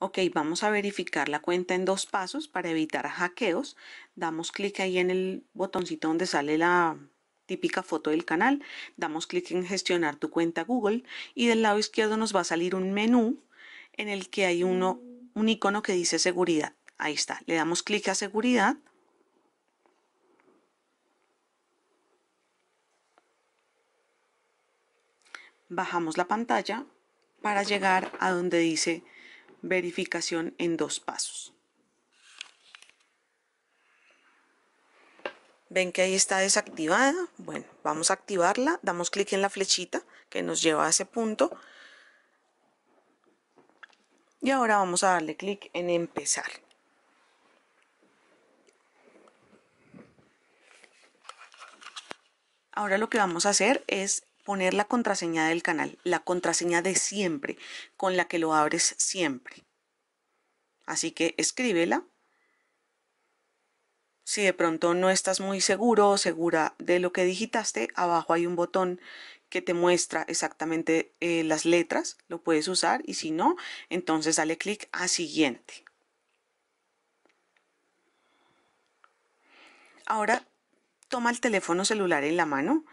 Ok, vamos a verificar la cuenta en dos pasos para evitar hackeos. Damos clic ahí en el botoncito donde sale la típica foto del canal. Damos clic en gestionar tu cuenta Google y del lado izquierdo nos va a salir un menú en el que hay uno, un icono que dice seguridad. Ahí está, le damos clic a seguridad. Bajamos la pantalla para llegar a donde dice verificación en dos pasos. Ven que ahí está desactivada. Bueno, vamos a activarla. Damos clic en la flechita que nos lleva a ese punto. Y ahora vamos a darle clic en empezar. Ahora lo que vamos a hacer es poner la contraseña del canal, la contraseña de siempre, con la que lo abres siempre. Así que escríbela. Si de pronto no estás muy seguro o segura de lo que digitaste, abajo hay un botón que te muestra exactamente eh, las letras, lo puedes usar y si no, entonces dale clic a siguiente. Ahora toma el teléfono celular en la mano,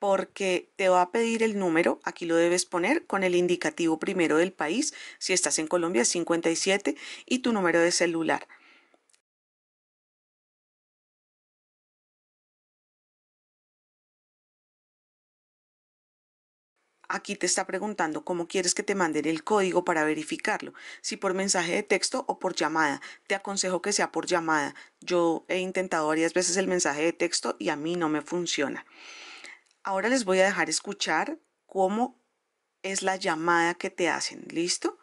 porque te va a pedir el número, aquí lo debes poner con el indicativo primero del país, si estás en Colombia es 57 y tu número de celular. Aquí te está preguntando cómo quieres que te manden el código para verificarlo, si por mensaje de texto o por llamada. Te aconsejo que sea por llamada. Yo he intentado varias veces el mensaje de texto y a mí no me funciona. Ahora les voy a dejar escuchar cómo es la llamada que te hacen, ¿listo?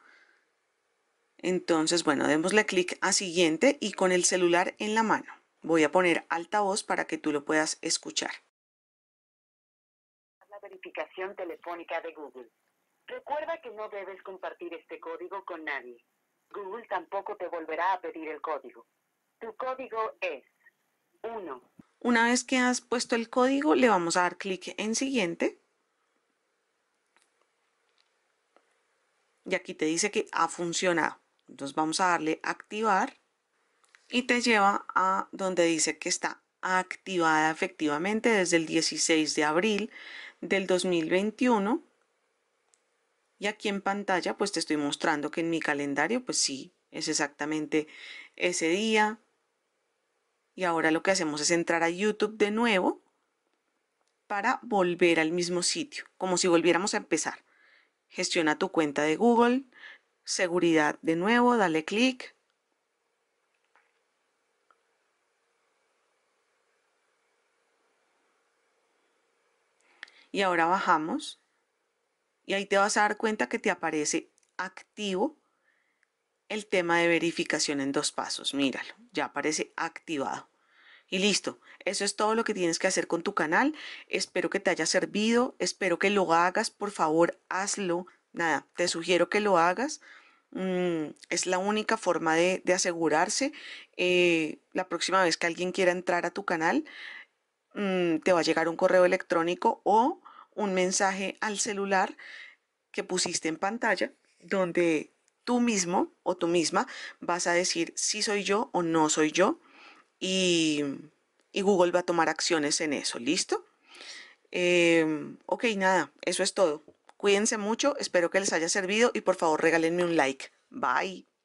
Entonces, bueno, demosle clic a siguiente y con el celular en la mano. Voy a poner altavoz para que tú lo puedas escuchar. La verificación telefónica de Google. Recuerda que no debes compartir este código con nadie. Google tampoco te volverá a pedir el código. Tu código es 1. Una vez que has puesto el código, le vamos a dar clic en siguiente. Y aquí te dice que ha funcionado. Entonces vamos a darle activar y te lleva a donde dice que está activada efectivamente desde el 16 de abril del 2021 y aquí en pantalla pues te estoy mostrando que en mi calendario pues sí es exactamente ese día y ahora lo que hacemos es entrar a YouTube de nuevo para volver al mismo sitio, como si volviéramos a empezar. Gestiona tu cuenta de Google, seguridad de nuevo, dale clic. Y ahora bajamos y ahí te vas a dar cuenta que te aparece activo el tema de verificación en dos pasos. Míralo, ya aparece activado. Y listo, eso es todo lo que tienes que hacer con tu canal. Espero que te haya servido, espero que lo hagas, por favor, hazlo. Nada, te sugiero que lo hagas. Mm, es la única forma de, asegurarse. Eh, la próxima vez que alguien quiera entrar a tu canal, mm, te va a llegar un correo electrónico o un mensaje al celular que pusiste en pantalla donde tú mismo o tú misma vas a decir si soy yo o no soy yo y, Google va a tomar acciones en eso, ¿listo? Em, ok, nada, eso es todo. Cuídense mucho, espero que les haya servido y por favor regálenme un like. Bye.